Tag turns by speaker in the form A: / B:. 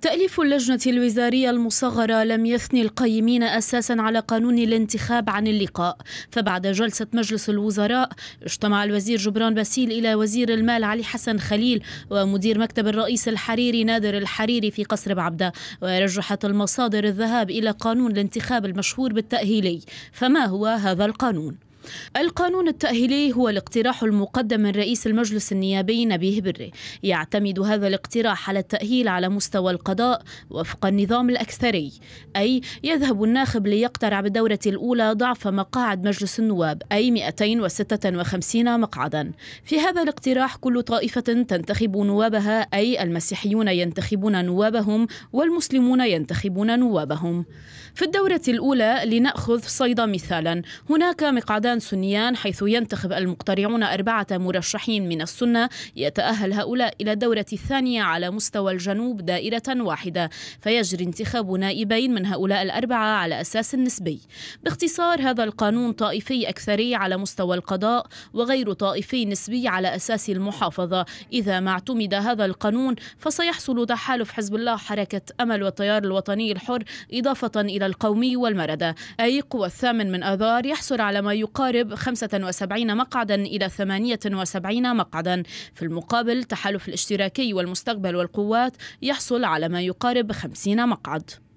A: تأليف اللجنة الوزارية المصغرة لم يثني القيمين أساسا على قانون الانتخاب عن اللقاء فبعد جلسة مجلس الوزراء اجتمع الوزير جبران باسيل إلى وزير المال علي حسن خليل ومدير مكتب الرئيس الحريري نادر الحريري في قصر بعبدة ورجحت المصادر الذهاب إلى قانون الانتخاب المشهور بالتأهيلي فما هو هذا القانون؟ القانون التأهيلي هو الاقتراح المقدم من رئيس المجلس النيابي نبيه بري يعتمد هذا الاقتراح على التأهيل على مستوى القضاء وفق النظام الأكثري أي يذهب الناخب ليقترع بالدورة الأولى ضعف مقاعد مجلس النواب أي 256 مقعدا في هذا الاقتراح كل طائفة تنتخب نوابها أي المسيحيون ينتخبون نوابهم والمسلمون ينتخبون نوابهم في الدورة الأولى لنأخذ صيدا مثالا هناك مقعدان بلدان سنيان حيث ينتخب المقترعون أربعة مرشحين من السنة يتأهل هؤلاء إلى الدورة الثانية على مستوى الجنوب دائرة واحدة فيجري انتخاب نائبين من هؤلاء الأربعة على أساس نسبي باختصار هذا القانون طائفي أكثري على مستوى القضاء وغير طائفي نسبي على أساس المحافظة إذا ما اعتمد هذا القانون فسيحصل تحالف حزب الله حركة أمل والتيار الوطني الحر إضافة إلى القومي والمردة أي قوى الثامن من آذار يحصل على ما يقال يقارب 75 مقعدا إلى 78 مقعدا في المقابل تحالف الاشتراكي والمستقبل والقوات يحصل على ما يقارب 50 مقعد